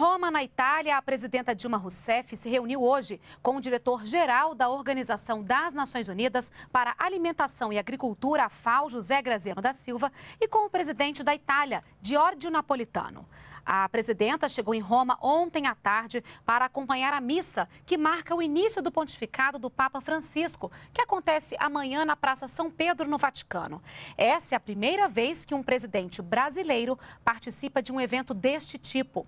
Roma, na Itália, a presidenta Dilma Rousseff se reuniu hoje com o diretor-geral da Organização das Nações Unidas para Alimentação e Agricultura, a FAO, José Graziano da Silva, e com o presidente da Itália, Giorgio Napolitano. A presidenta chegou em Roma ontem à tarde para acompanhar a missa que marca o início do pontificado do Papa Francisco, que acontece amanhã na Praça São Pedro, no Vaticano. Essa é a primeira vez que um presidente brasileiro participa de um evento deste tipo.